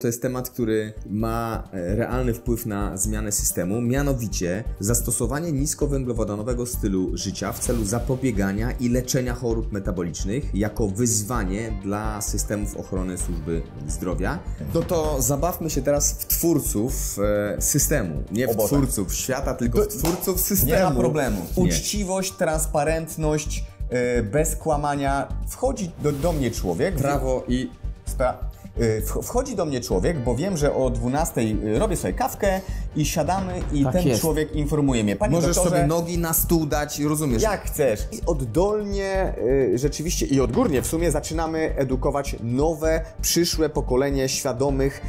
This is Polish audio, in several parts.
To jest temat, który ma e, realny wpływ na zmianę systemu, mianowicie zastosowanie niskowęglowodanowego stylu życia w celu zapobiegania i leczenia chorób metabolicznych jako wyzwanie dla systemów ochrony służby zdrowia. No to zabawmy się teraz w twórców e, systemu, nie w twórców świata, tylko w twórców systemu. Nie ma problemu. Uczciwość, transparentność, e, bez kłamania. Wchodzi do, do mnie człowiek. Prawo i... sprawa. Y, wchodzi do mnie człowiek, bo wiem, że o 12 y, robię sobie kawkę i siadamy i tak ten jest. człowiek informuje mnie. Panie Możesz doktorze, sobie nogi na stół dać, rozumiesz? Jak chcesz. I oddolnie y, rzeczywiście i odgórnie w sumie zaczynamy edukować nowe, przyszłe pokolenie świadomych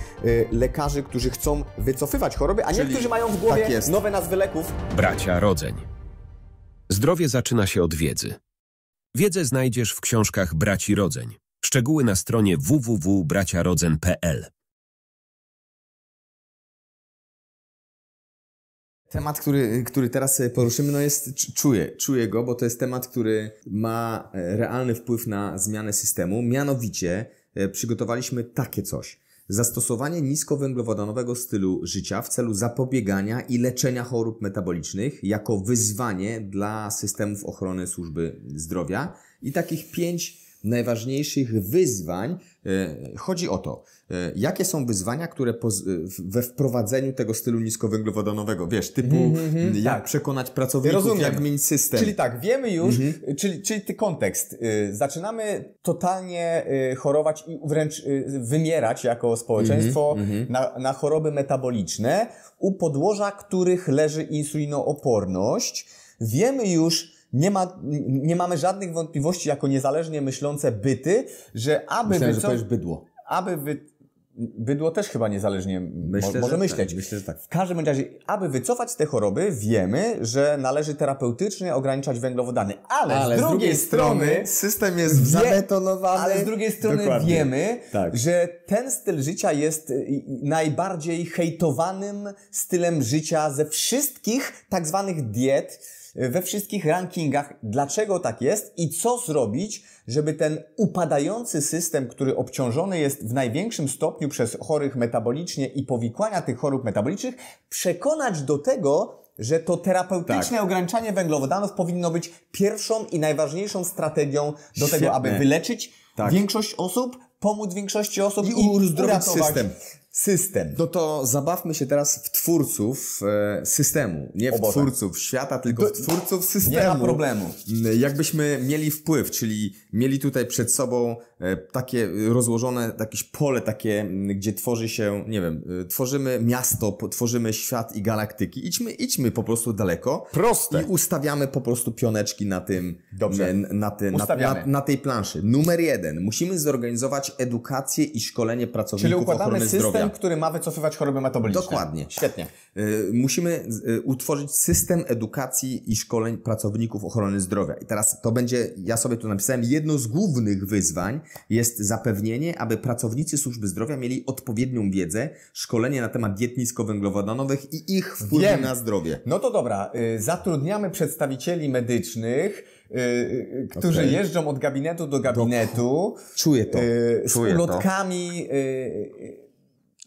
lekarzy, którzy chcą wycofywać choroby, a Czyli niektórzy mają w głowie tak nowe nazwy leków. Bracia rodzeń. Zdrowie zaczyna się od wiedzy. Wiedzę znajdziesz w książkach braci rodzeń. Szczegóły na stronie www.braciarodzen.pl Temat, który, który teraz e, poruszymy, no jest, czuję, czuję go, bo to jest temat, który ma e, realny wpływ na zmianę systemu. Mianowicie e, przygotowaliśmy takie coś. Zastosowanie niskowęglowodanowego stylu życia w celu zapobiegania i leczenia chorób metabolicznych jako wyzwanie dla systemów ochrony służby zdrowia i takich pięć najważniejszych wyzwań. E, chodzi o to, e, jakie są wyzwania, które e, we wprowadzeniu tego stylu niskowęglowodanowego, wiesz, typu mm-hmm, jak tak. przekonać pracowników, Rozumiem. jak zmienić system. Czyli tak, wiemy już, mm-hmm. czyli, czyli ty kontekst. Y, zaczynamy totalnie y, chorować i wręcz wymierać jako społeczeństwo mm-hmm, na, na choroby metaboliczne, u podłoża których leży insulinooporność. Wiemy już, nie, ma, nie mamy żadnych wątpliwości jako niezależnie myślące byty, że aby... Myślałem, wyco- że powiesz bydło. Aby wy... Bydło też chyba niezależnie Myślę, mo- może tak, myśleć. Tak. Myślę, tak. W każdym razie, aby wycofać te choroby, wiemy, że należy terapeutycznie ograniczać węglowodany. Ale, ale z, drugiej z, drugiej strony, strony system jest wie, zabetonowany. Ale z drugiej strony Dokładnie. wiemy, tak. że ten styl życia jest y, najbardziej hejtowanym stylem życia ze wszystkich tak zwanych diet we wszystkich rankingach, dlaczego tak jest i co zrobić, żeby ten upadający system, który obciążony jest w największym stopniu przez chorych metabolicznie i powikłania tych chorób metabolicznych, przekonać do tego, że to terapeutyczne tak. ograniczanie węglowodanów powinno być pierwszą i najważniejszą strategią do tego, aby wyleczyć tak. większość osób, pomóc większości osób i, i system system. No to zabawmy się teraz w twórców e, systemu. Nie w twórców świata, tylko w twórców systemu. Nie ma problemu. Mm, jakbyśmy mieli wpływ, czyli mieli tutaj przed sobą e, takie rozłożone jakieś pole takie, mm, gdzie tworzy się, nie wiem, e, tworzymy miasto, tworzymy świat i galaktyki. Idźmy, idźmy po prostu daleko. Proste. I ustawiamy po prostu pioneczki na tym, Dobrze. Na, na, na, na, na tej planszy. Numer jeden. Musimy zorganizować edukację i szkolenie pracowników Czyli układamy ochrony system, zdrowia system, który ma wycofywać choroby metaboliczne. Dokładnie. Świetnie. Y, musimy y, utworzyć system edukacji i szkoleń pracowników ochrony zdrowia. I teraz to będzie, ja sobie tu napisałem, jedno z głównych wyzwań jest zapewnienie, aby pracownicy służby zdrowia mieli odpowiednią wiedzę, szkolenie na temat diet niskowęglowodanowych i ich wpływu Wiem. na zdrowie. No to dobra, y, zatrudniamy przedstawicieli medycznych, którzy okay. jeżdżą od gabinetu do gabinetu. Do... Czuję to. Czuję z ulotkami. To.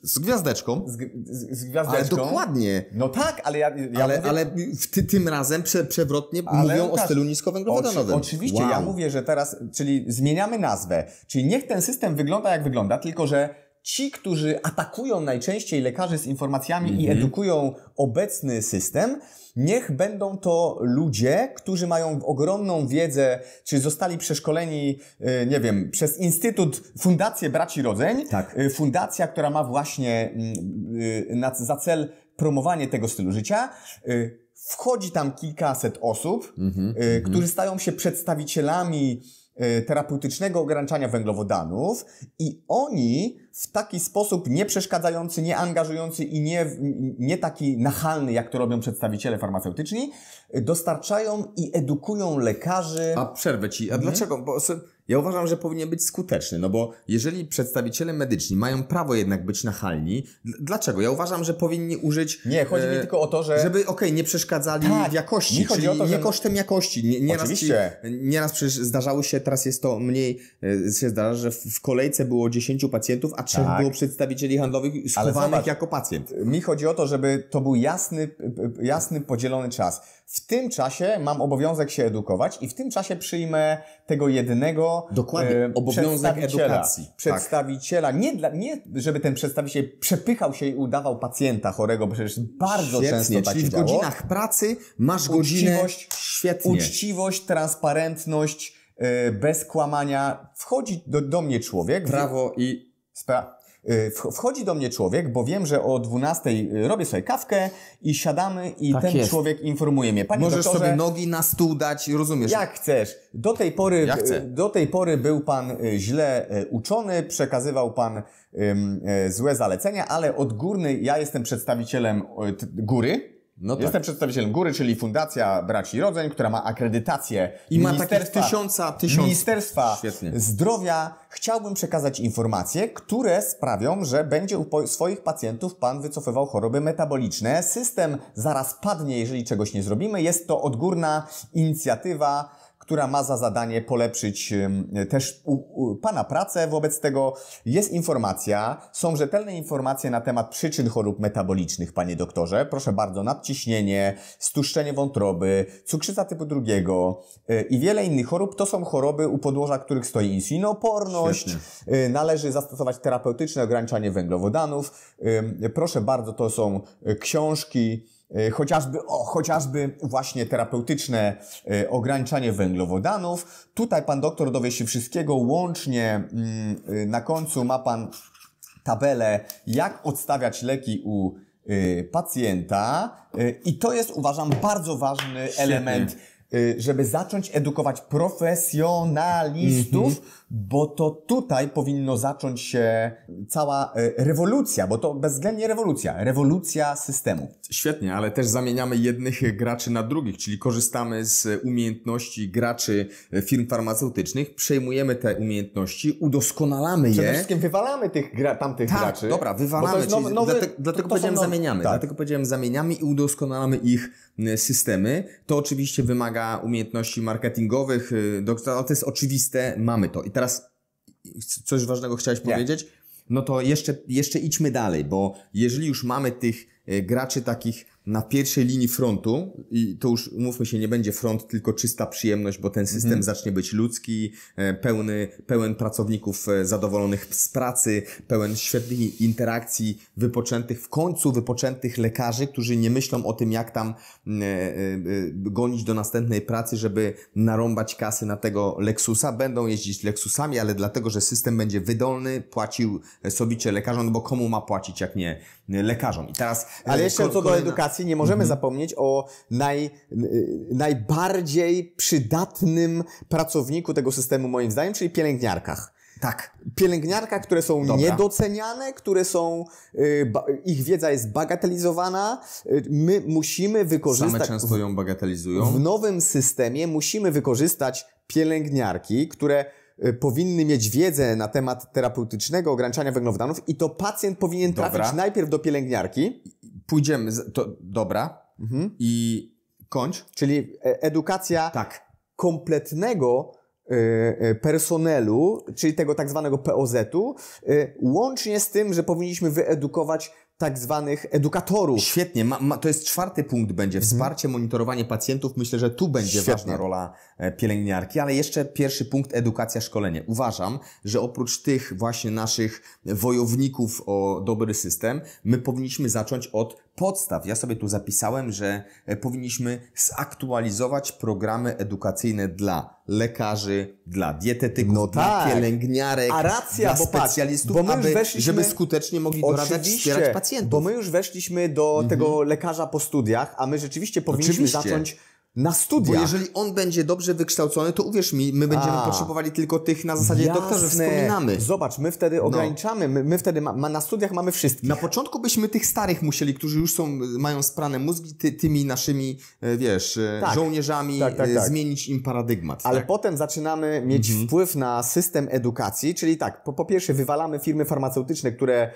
Z gwiazdeczką. Z, z, z, gwiazdeczką. Ale dokładnie. No tak, ale ja... ja ale, mówię... ale w ty, tym razem prze, przewrotnie ale mówią tak. o stylu niskowęglowodanowym. Oczy, oczywiście, wow. ja mówię, że teraz, czyli zmieniamy nazwę. Czyli niech ten system wygląda jak wygląda, tylko że ci, którzy atakują najczęściej lekarzy z informacjami i mhm. edukują obecny system, niech będą to ludzie, którzy mają ogromną wiedzę, czy zostali przeszkoleni, y, nie wiem, przez Instytut, Fundację Braci Rodzeń. Tak. Y, fundacja, która ma właśnie y, za cel promowanie tego stylu życia. Wchodzi tam kilkaset osób, mhm, mhm. którzy stają się przedstawicielami E, terapeutycznego ograniczania węglowodanów i oni w taki sposób nieprzeszkadzający, nieangażujący i nie, nie taki nachalny, jak to robią przedstawiciele farmaceutyczni, dostarczają i edukują lekarzy. A przerwę ci, a hmm? dlaczego? Bo ja uważam, że powinien być skuteczny, no bo jeżeli przedstawiciele medyczni mają prawo jednak być nachalni, dlaczego? Ja uważam, że powinni użyć... Nie, chodzi mi e, tylko o to, że... Żeby, okej, okay, nie przeszkadzali tak, w jakości, nie chodzi o to, że... nie kosztem jakości. Nie, nieraz, Oczywiście. Ci, nieraz przecież zdarzało się, teraz jest to mniej, e, się zdarza, że w kolejce było 10 pacjentów, a trzech tak. było przedstawicieli handlowych schowanych zobacz, jako pacjent. Mi chodzi o to, żeby to był jasny, jasny, podzielony czas. W tym czasie mam obowiązek się edukować i w tym czasie przyjmę tego jednego Dokładnie. E, obowiązek przedstawiciela, edukacji. Tak. Przedstawiciela. Tak. Nie, dla, nie, żeby ten przedstawiciel przepychał się i udawał pacjenta chorego, bo przecież bardzo Świetnie, często tak czyli w godzinach pracy masz uczciwość, godzinę... Świetnie. Uczciwość, transparentność, e, bez kłamania. Wchodzi do, do mnie człowiek. Prawo i... Spra- Y, wchodzi do mnie człowiek, bo wiem, że o 12 y, robię sobie kawkę i siadamy i tak ten jest. człowiek informuje mnie. Panie Możesz doktorze, sobie nogi na stół dać, rozumiesz? Jak chcesz. Do tej pory, ja y, do tej pory był pan źle uczony, przekazywał pan złe zalecenia, ale od górnej ja jestem przedstawicielem góry, no tak. Jestem tak. przedstawicielem Góry, czyli Fundacja Braci Rodzeń, która ma akredytację I ma ministerstwa, tysiąca, tysiąc... ministerstwa Świetnie. Zdrowia. Chciałbym przekazać informacje, które sprawią, że będzie u swoich pacjentów Pan wycofywał choroby metaboliczne. System zaraz padnie, jeżeli czegoś nie zrobimy. Jest to odgórna inicjatywa która ma za zadanie polepszyć też u, u Pana pracę. Wobec tego jest informacja, są rzetelne informacje na temat przyczyn chorób metabolicznych, Panie doktorze. Proszę bardzo, nadciśnienie, stuszczenie wątroby, cukrzyca typu drugiego y, i wiele innych chorób. To są choroby, u podłoża których stoi insulinoporność. Świetnie. Y, należy zastosować terapeutyczne ograniczanie węglowodanów. Proszę bardzo, to są y, książki, E, chociażby, o, chociażby właśnie terapeutyczne e, ograniczanie węglowodanów. Tutaj pan doktor dowie się wszystkiego, łącznie mm, y, na końcu ma pan tabelę, jak odstawiać leki u y, pacjenta y, i to jest uważam bardzo ważny Świetnie. element żeby zacząć edukować profesjonalistów, mm -hmm bo to tutaj powinno zacząć się cała e, rewolucja, bo to bezwzględnie rewolucja, rewolucja systemu. Świetnie, ale też zamieniamy jednych graczy na drugich, czyli korzystamy z umiejętności graczy e, firm farmaceutycznych, przejmujemy te umiejętności, udoskonalamy je. Przede wszystkim wywalamy tych gra, tamtych tak, graczy. dobra, wywalamy, nowy, dlatego, dlatego powiedziałem zamieniamy, tak. dlatego powiedziałem zamieniamy i udoskonalamy ich systemy. To oczywiście wymaga umiejętności marketingowych, e, to jest oczywiste, mamy to. I teraz teraz coś ważnego chciałeś Nie. powiedzieć? No to jeszcze, jeszcze idźmy dalej, bo jeżeli już mamy tych e, graczy takich na pierwszej linii frontu, i to już mówmy się, nie będzie front, tylko czysta przyjemność, bo ten system mhm. zacznie być ludzki, e, pełny, pełen pracowników e, zadowolonych z pracy, pełen świetnych interakcji, wypoczętych, w końcu wypoczętych lekarzy, którzy nie myślą o tym, jak tam mm, e, gonić do następnej pracy, żeby narąbać kasy na tego Lexusa. Będą jeździć Lexusami, ale dlatego, że system będzie wydolny, płacił sobicie lekarzom, no bo komu ma płacić, jak nie lekarzom. I teraz, ale jeszcze co do edukacji rację, nie możemy mhm. zapomnieć o naj, y, najbardziej przydatnym pracowniku tego systemu, moim zdaniem, czyli pielęgniarkach. Tak. Pielęgniarkach, które są Dobra. niedoceniane, które są, y, ich wiedza jest bagatelizowana. Y, my musimy wykorzystać. Same często ją bagatelizują. W nowym systemie musimy wykorzystać pielęgniarki, które powinny mieć wiedzę na temat terapeutycznego ograniczania węglowodanów i to pacjent powinien trafić Dobra. najpierw do pielęgniarki pójdziemy, z, to, dobra, mhm. i kończ. Czyli e, edukacja tak. kompletnego e, e, personelu, czyli tego tak zwanego POZ-u, łącznie z tym, że powinniśmy wyedukować tak zwanych edukatorów. Świetnie, ma, ma, to jest czwarty punkt będzie, mhm. wsparcie, mhm. monitorowanie pacjentów. Myślę, że tu będzie Świetnie. ważna rola pielęgniarki, ale jeszcze pierwszy punkt, edukacja, szkolenie. Uważam, że oprócz tych właśnie naszych wojowników o dobry system, my powinniśmy zacząć od podstaw, ja sobie tu zapisałem, że e, powinniśmy zaktualizować programy edukacyjne dla lekarzy, dla dietetyków, no tak. dla pielęgniarek, A racja, dla specjalistów, bo my aby, weszliśmy, żeby skutecznie mogli doradzać, wspierać pacjentów. Bo my już weszliśmy do mhm. tego lekarza po studiach, a my rzeczywiście powinniśmy oczywiście. zacząć na studia. Bo jeżeli on będzie dobrze wykształcony, to uwierz mi, my będziemy A. potrzebowali tylko tych na zasadzie Jasne. doktorze wspominamy. Zobacz, my wtedy no. ograniczamy, no. my, my, wtedy ma, ma, na studiach mamy wszystkich. Na początku byśmy tych starych musieli, którzy już są, mają sprane mózgi ty, tymi naszymi, e, wiesz, e, tak. żołnierzami, tak, tak, e, tak, zmienić im paradygmat. Ale tak? potem zaczynamy mieć mhm. wpływ na system edukacji, czyli tak, po, po pierwsze wywalamy firmy farmaceutyczne, które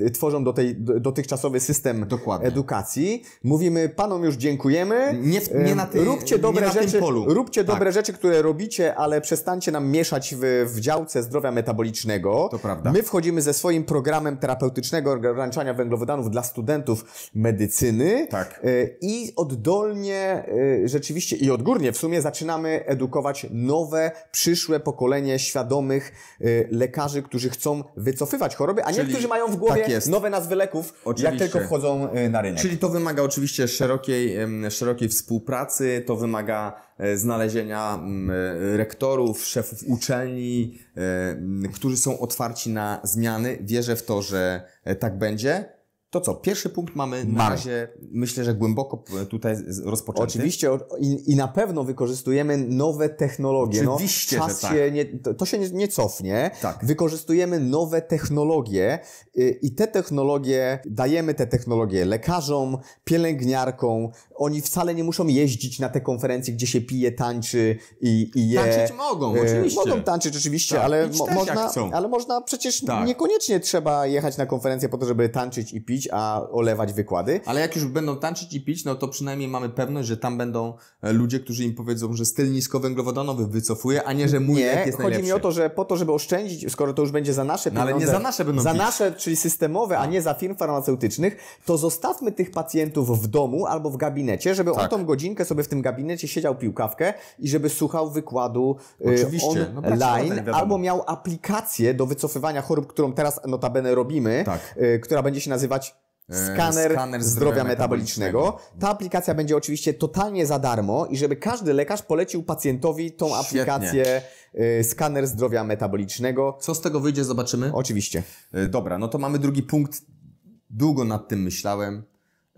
y, tworzą do tej, dotychczasowy system Dokładnie. edukacji. Mówimy panom już dziękujemy. Nie, w, nie na tej, róbcie dobre rzeczy, tym polu. Róbcie tak. dobre rzeczy, które robicie, ale przestańcie nam mieszać w, w działce zdrowia metabolicznego. To prawda. My wchodzimy ze swoim programem terapeutycznego ograniczania węglowodanów dla studentów medycyny tak. E, i oddolnie e, rzeczywiście i odgórnie w sumie zaczynamy edukować nowe, przyszłe pokolenie świadomych e, lekarzy, którzy chcą wycofywać choroby, a niektórzy mają w głowie tak nowe nazwy leków, oczywiście. jak tylko wchodzą na rynek. Czyli to wymaga oczywiście szerokiej, szerokiej współpracy pracy, to wymaga e, znalezienia mm, e, rektorów, szefów uczelni, e, którzy są otwarci na zmiany. Wierzę w to, że tak będzie. To co, pierwszy punkt mamy na razie, myślę, że głęboko tutaj rozpoczęty. Oczywiście i, i na pewno wykorzystujemy nowe technologie. No, oczywiście, no, czas że tak. się nie, to, to się nie, nie cofnie. Tak. Wykorzystujemy nowe technologie y, i te technologie, dajemy te technologie lekarzom, pielęgniarkom. Oni wcale nie muszą jeździć na te konferencje, gdzie się pije, tańczy i, i je. Tańczyć mogą, Y, oczywiście. Mogą tańczyć oczywiście, Tak, ale, mo- można, ale można przecież Tak. niekoniecznie trzeba jechać na konferencję po to, żeby tańczyć i pić pić, a olewać wykłady. Ale jak już będą tańczyć i pić, no to przynajmniej mamy pewność, że tam będą e, ludzie, którzy im powiedzą, że styl niskowęglowodanowy wycofuje, a nie, że mój nie, jest najlepszy. chodzi mi o to, że po to, żeby oszczędzić, skoro to już będzie za nasze pieniądze. No, ale nie za nasze będą Za pić. nasze, czyli systemowe, a no. nie za firm farmaceutycznych, to zostawmy tych pacjentów w domu albo w gabinecie, żeby tak. on tą godzinkę sobie w tym gabinecie siedział piłkawkę i żeby słuchał wykładu y, Oczywiście. No, online no, albo miał aplikację do wycofywania chorób, którą teraz notabene robimy, tak. Y, która będzie się nazywać Skaner, skaner, zdrowia metabolicznego. metabolicznego. Ta aplikacja będzie oczywiście totalnie za darmo i żeby każdy lekarz polecił pacjentowi tą Świetnie. aplikację y, skaner zdrowia metabolicznego. Co z tego wyjdzie, zobaczymy. Oczywiście. Y, dobra, no to mamy drugi punkt. Długo nad tym myślałem.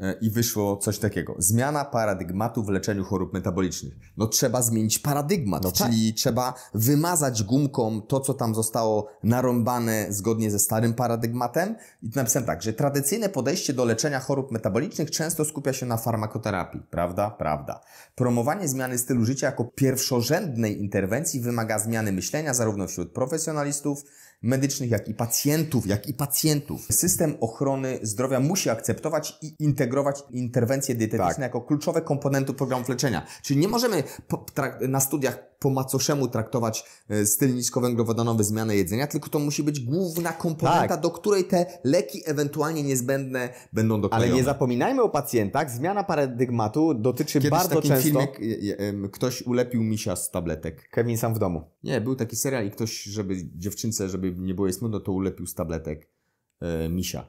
E, i wyszło coś takiego. Zmiana paradygmatu w leczeniu chorób metabolicznych. No trzeba zmienić paradygmat, no tak. czyli tak. trzeba wymazać gumką to, co tam zostało narąbane zgodnie ze starym paradygmatem. I napisałem tak, że tradycyjne podejście do leczenia chorób metabolicznych często skupia się na farmakoterapii. Prawda? Prawda. Promowanie zmiany stylu życia jako pierwszorzędnej interwencji wymaga zmiany myślenia zarówno wśród profesjonalistów, medycznych, jak i pacjentów, jak i pacjentów. System ochrony zdrowia musi akceptować i integrować zintegrować interwencje dietetyczne tak. jako kluczowe komponenty programów leczenia. Czyli nie możemy na studiach po macoszemu traktować e, styl niskowęglowodanowy zmianę jedzenia, tylko to musi być główna komponenta, tak. do której te leki ewentualnie niezbędne będą dokonane. Ale nie zapominajmy o pacjentach, zmiana paradygmatu dotyczy Kiedyś bardzo takim często... Filmik, ktoś ulepił misia z tabletek. Kevin sam w domu. Nie, był taki serial i ktoś, żeby dziewczynce, żeby nie było jej smutno, to ulepił z tabletek e, misia.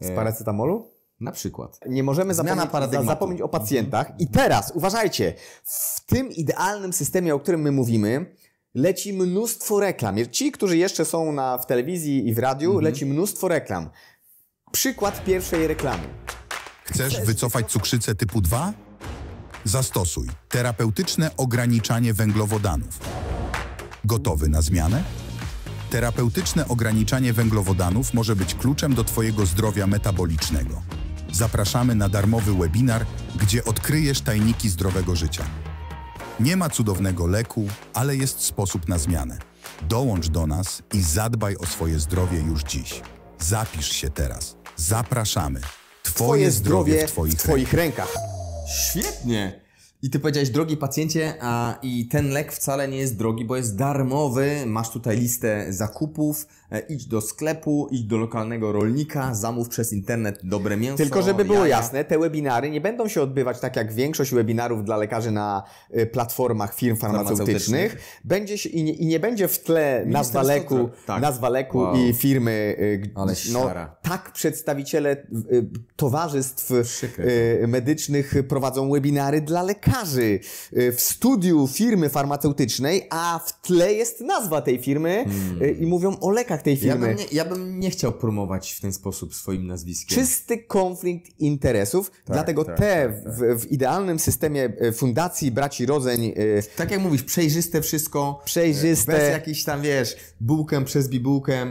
z e, paracetamolu? Na przykład. Nie możemy zapomnieć, zapomnieć, o pacjentach. I mhm. teraz, uważajcie, w tym idealnym systemie, o którym my mówimy, leci mnóstwo reklam. Ci, którzy jeszcze są na, w telewizji i w radiu, mhm. leci mnóstwo reklam. Przykład pierwszej reklamy. Chcesz, Chcesz wycofać cukrzycę typu 2? Zastosuj terapeutyczne ograniczanie węglowodanów. Gotowy na zmianę? Terapeutyczne ograniczanie węglowodanów może być kluczem do Twojego zdrowia metabolicznego zapraszamy na darmowy webinar, gdzie odkryjesz tajniki zdrowego życia. Nie ma cudownego leku, ale jest sposób na zmianę. Dołącz do nas i zadbaj o swoje zdrowie już dziś. Zapisz się teraz. Zapraszamy. Twoje, Twoje zdrowie w Twoich, w twoich rękach. rękach. Świetnie! I ty powiedziałeś, drogi pacjencie, a i ten lek wcale nie jest drogi, bo jest darmowy. Masz tutaj listę zakupów, E, idź do sklepu, idź do lokalnego rolnika, zamów przez internet dobre mięso. Tylko żeby było jaja. jasne, te webinary nie będą się odbywać tak jak większość webinarów dla lekarzy na e, platformach firm farmaceutycznych. farmaceutycznych. Będzie się, i, nie, i nie będzie w tle nazwa leku, tak. nazwa leku wow. i firmy. E, Ale no, tak przedstawiciele towarzystw medycznych prowadzą webinary dla lekarzy. W studiu firmy farmaceutycznej, a w tle jest nazwa tej firmy hmm. i mówią o lekarz tej firmy. Ja bym, nie, ja bym nie chciał promować w ten sposób swoim nazwiskiem. Czysty konflikt interesów, tak, dlatego tak, te tak, w, tak. w, idealnym systemie e, fundacji braci rodzeń... E, tak jak mówisz, przejrzyste wszystko. Przejrzyste. E, bez jakichś tam, wiesz, bułkę przez bibułkę.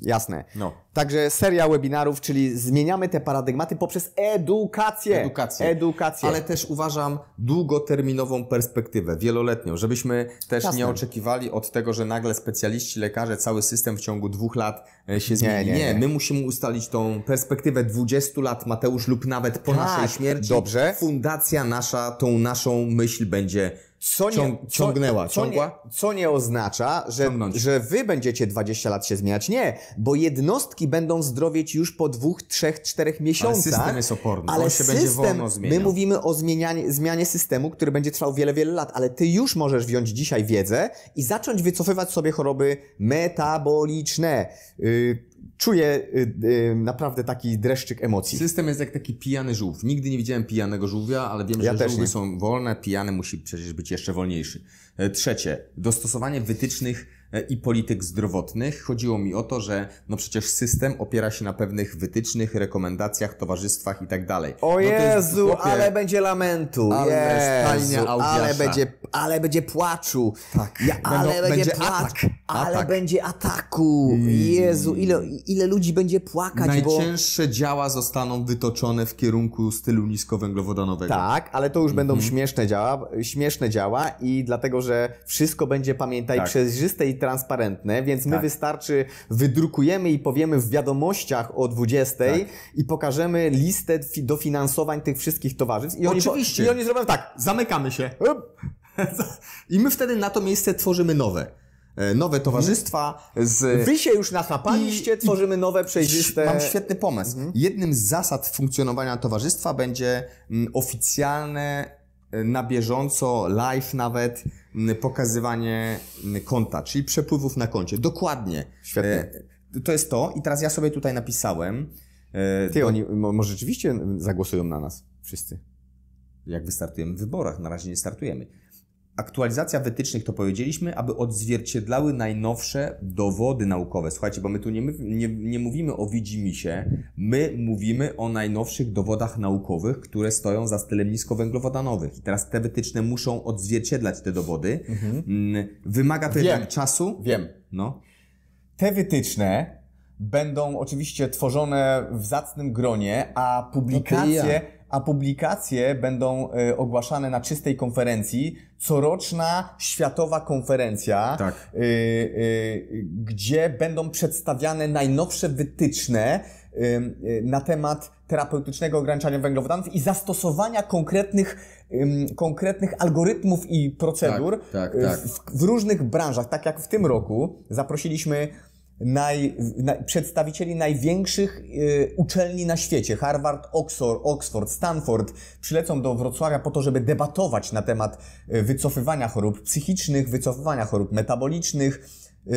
Jasne. No. Także seria webinarów, czyli zmieniamy te paradygmaty poprzez edukację. Edukację. edukację. Ale też uważam długoterminową perspektywę, wieloletnią, żebyśmy też Jasne. nie oczekiwali od tego, że nagle specjaliści, lekarze, cały system w ciągu dwóch lat e, się zmieni. Nie, nie, nie. nie. my musimy ustalić tą perspektywę 20 lat, Mateusz, lub nawet po tak, naszej śmierci. Dobrze. Fundacja nasza, tą naszą myśl będzie co nie, Ciąg, ciągnęła, co, co, nie, co nie oznacza, że, że wy będziecie 20 lat się zmieniać. Nie, bo jednostki będą zdrowieć już po dwóch, trzech, czterech miesiącach. Ale system jest oporny, ale on się system, będzie wolno zmieniał. My mówimy o zmianie zmianie systemu, który będzie trwał wiele, wiele lat, ale ty już możesz wziąć dzisiaj wiedzę i zacząć wycofywać sobie choroby metaboliczne. Yy, czuję y, y, naprawdę taki dreszczyk emocji. System jest jak taki pijany żółw. Nigdy nie widziałem pijanego żółwia, ale wiem, ja że żółwy są wolne, pijany musi przecież być jeszcze wolniejszy. E, trzecie, dostosowanie wytycznych E, i polityk zdrowotnych. Chodziło mi o to, że no przecież system opiera się na pewnych wytycznych, rekomendacjach, towarzystwach i tak dalej. O no Jezu, ale będzie lamentu. Ale, Jezu, ale będzie, ale będzie płaczu. Tak. Ja, ale Będą, będzie, będzie płacz, atak. Ale atak. będzie ataku. Jezu, ile, ile ludzi będzie płakać, Najcięższe bo... działa zostaną wytoczone w kierunku stylu niskowęglowodanowego. Tak, ale to już będą mhm. śmieszne działa, śmieszne działa i dlatego, że wszystko będzie, pamiętaj, tak. przejrzyste i transparentne, więc my tak. wystarczy wydrukujemy i powiemy w wiadomościach o 20 tak. i pokażemy listę dofinansowań tych wszystkich towarzystw. I Oczywiście. Oni, I oni zrobią tak, zamykamy się. I my wtedy na to miejsce tworzymy nowe e, nowe towarzystwa. Z... Wy się już nachapaliście, I, tworzymy nowe, przejrzyste... Mam świetny pomysł. Mhm. Jednym z zasad funkcjonowania towarzystwa będzie mm, oficjalne, e, na bieżąco, live nawet, pokazywanie konta, czyli przepływów na koncie. Dokładnie. Świetnie. E, to jest to i teraz ja sobie tutaj napisałem. E, Ty, do... oni może rzeczywiście zagłosują na nas wszyscy. Jak wystartujemy w wyborach, na razie nie startujemy aktualizacja wytycznych, to powiedzieliśmy, aby odzwierciedlały najnowsze dowody naukowe. Słuchajcie, bo my tu nie, nie, nie mówimy o widzimisie, my mówimy o najnowszych dowodach naukowych, które stoją za stylem niskowęglowodanowych. I teraz te wytyczne muszą odzwierciedlać te dowody. Mhm. Mm, wymaga to jednak czasu. Wiem. No. Te wytyczne będą oczywiście tworzone w zacnym gronie, a publikacje... No a publikacje będą e, ogłaszane na czystej konferencji. Coroczna światowa konferencja, tak. E, e, gdzie będą przedstawiane najnowsze wytyczne na temat terapeutycznego ograniczania węglowodanów i zastosowania konkretnych, konkretnych algorytmów i procedur tak, tak, tak, w, w różnych branżach. Tak jak w tym roku zaprosiliśmy naj, na, przedstawicieli największych y, uczelni na świecie, Harvard, Oxford, Oxford, Stanford, przylecą do Wrocławia po to, żeby debatować na temat y, wycofywania chorób psychicznych, wycofywania chorób metabolicznych,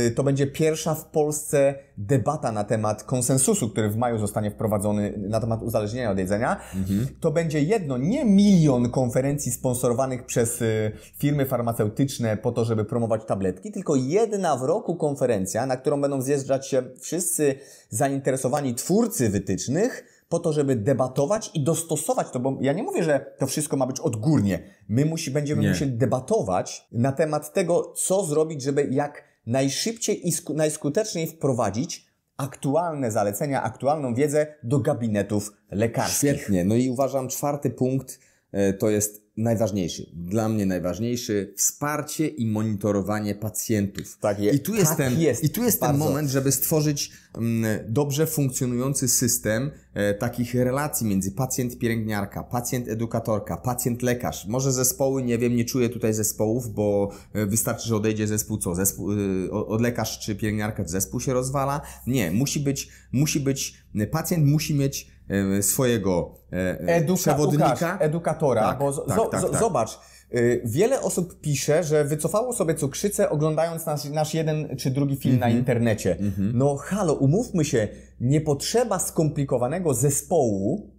Y, to będzie pierwsza w Polsce debata na temat konsensusu, który w maju zostanie wprowadzony na temat uzależnienia od jedzenia. Mhm. To będzie jedno, nie milion konferencji sponsorowanych przez y, firmy farmaceutyczne po to, żeby promować tabletki, tylko jedna w roku konferencja, na którą będą zjeżdżać się wszyscy zainteresowani twórcy wytycznych po to, żeby debatować i dostosować to, bo ja nie mówię, że to wszystko ma być odgórnie. My musi, będziemy nie. musieli debatować na temat tego, co zrobić, żeby jak najszybciej i sku najskuteczniej wprowadzić aktualne zalecenia, aktualną wiedzę do gabinetów lekarskich. Świetnie. No i uważam czwarty punkt e, to jest najważniejszy, dla mnie najważniejszy, wsparcie i monitorowanie pacjentów. Tak jest. I tu jest, tak ten, jest, i tu jest ten moment, żeby stworzyć mm, dobrze funkcjonujący system e, takich relacji między pacjent-pielęgniarka, pacjent-edukatorka, pacjent-lekarz. Może zespoły, nie wiem, nie czuję tutaj zespołów, bo e, wystarczy, że odejdzie zespół, co? Zespół, e, od lekarz czy pielęgniarka zespół się rozwala? Nie, musi być, musi być, pacjent musi mieć swojego e, e, Eduka, przewodnika. Łukasz, edukatora, tak, bo tak, tak, tak, zobacz, y, Wiele osób pisze, że wycofało sobie cukrzycę oglądając nasz, nasz jeden czy drugi film mm-hmm. na mhm. internecie. Mm-hmm. No halo, umówmy się, nie potrzeba skomplikowanego zespołu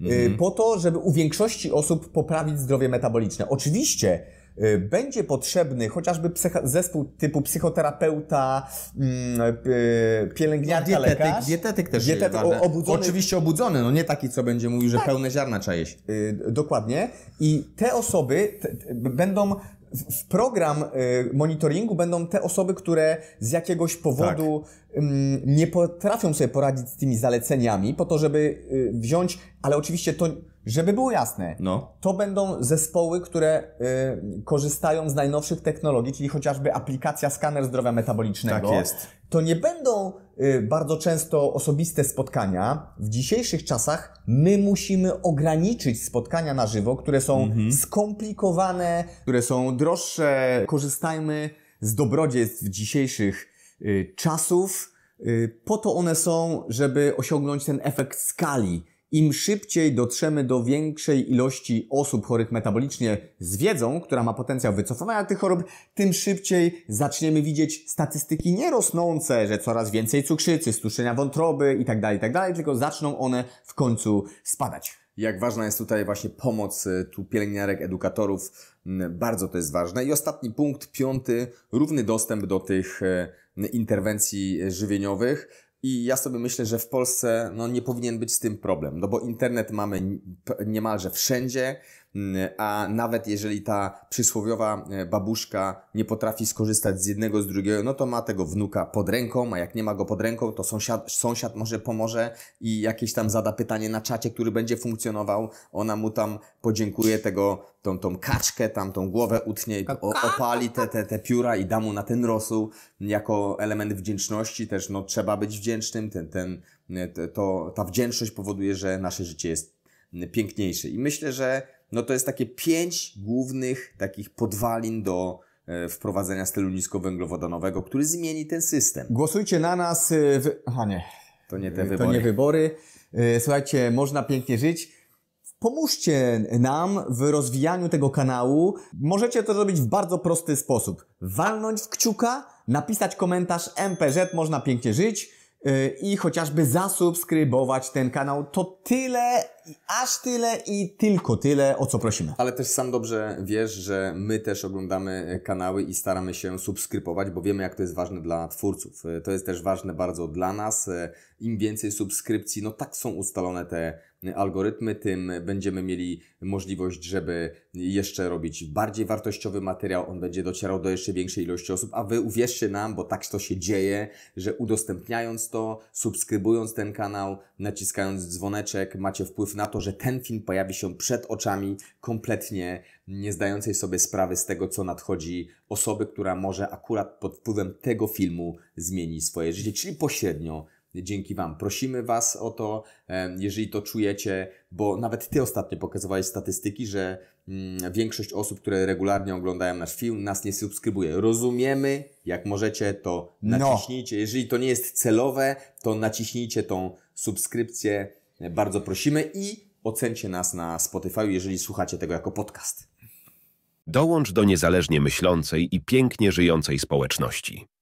mm-hmm. po to, żeby u większości osób poprawić zdrowie metaboliczne. Oczywiście Y, będzie potrzebny chociażby zespół typu psychoterapeuta, mm, y, pielęgniarka, no, dietetyk, lekarz. Dietetyk też dietetyk, obudzony. Oczywiście obudzony, no nie taki, co będzie mówił, że tak. pełne ziarna trzeba jeść. Y, dokładnie. I te osoby będą w program monitoringu będą te osoby, które z jakiegoś powodu tak. Mm, nie potrafią sobie poradzić z tymi zaleceniami, po to, żeby wziąć, ale oczywiście to żeby było jasne, no. to będą zespoły, które y, korzystają z najnowszych technologii, czyli chociażby aplikacja skaner zdrowia metabolicznego. Tak jest. To nie będą y, bardzo często osobiste spotkania. W dzisiejszych czasach my musimy ograniczyć spotkania na żywo, które są mhm. skomplikowane, które są droższe. Korzystajmy z dobrodziejstw dzisiejszych y, czasów. Y, po to one są, żeby osiągnąć ten efekt skali im szybciej dotrzemy do większej ilości osób chorych metabolicznie z wiedzą, która ma potencjał wycofania tych chorób, tym szybciej zaczniemy widzieć statystyki nierosnące, że coraz więcej cukrzycy, stuszczenia wątroby itd., tak itd., tak tylko zaczną one w końcu spadać. Jak ważna jest tutaj właśnie pomoc y, tu pielęgniarek, edukatorów, mm, bardzo to jest ważne. I ostatni punkt, piąty, równy dostęp do tych y, interwencji żywieniowych i ja sobie myślę, że w Polsce no, nie powinien być z tym problem, no bo internet mamy niemalże wszędzie, Mm, a nawet jeżeli ta przysłowiowa e, babuszka nie potrafi skorzystać z jednego, z drugiego, no to ma tego wnuka pod ręką, a jak nie ma go pod ręką, to sąsiad, sąsiad może pomoże i jakieś tam zada pytanie na czacie, który będzie funkcjonował, ona mu tam podziękuje tego, tą, tą kaczkę, tam tą głowę utnie, opali te, te, te pióra i da mu na ten rosół jako element wdzięczności też, no trzeba być wdzięcznym, ten, ten, e, to, ta wdzięczność powoduje, że nasze życie jest mm, piękniejsze i myślę, że no to jest takie pięć głównych takich podwalin do e, wprowadzenia stylu niskowęglowodanowego, który zmieni ten system. Głosujcie na nas e, w... Aha, nie. To nie te wybory. To nie wybory. E, słuchajcie, można pięknie żyć. Pomóżcie nam w rozwijaniu tego kanału. Możecie to zrobić w bardzo prosty sposób. Walnąć w kciuka, napisać komentarz MPZ, można pięknie żyć Y, i chociażby zasubskrybować ten kanał. To tyle, aż tyle i tylko tyle, o co prosimy. Ale też sam dobrze wiesz, że my też oglądamy e, kanały i staramy się subskrybować, bo wiemy, jak to jest ważne dla twórców. E, to jest też ważne bardzo dla nas. E, Im więcej subskrypcji, no tak są ustalone te algorytmy, tym będziemy mieli możliwość, żeby jeszcze robić bardziej wartościowy materiał, on będzie docierał do jeszcze większej ilości osób, a Wy uwierzcie nam, bo tak to się dzieje, że udostępniając to, subskrybując ten kanał, naciskając dzwoneczek, macie wpływ na to, że ten film pojawi się przed oczami kompletnie nie zdającej sobie sprawy z tego, co nadchodzi osoby, która może akurat pod wpływem tego filmu zmieni swoje życie, czyli pośrednio dzięki Wam. Prosimy Was o to, e, jeżeli to czujecie, bo nawet Ty ostatnio pokazywałeś statystyki, że mm, większość osób, które regularnie oglądają nasz film, nas nie subskrybuje. Rozumiemy, jak możecie, to no. naciśnijcie. No. Jeżeli to nie jest celowe, to naciśnijcie tą subskrypcję. Bardzo prosimy i ocencie nas na Spotify, jeżeli słuchacie tego jako podcast. Dołącz do niezależnie myślącej i pięknie żyjącej społeczności.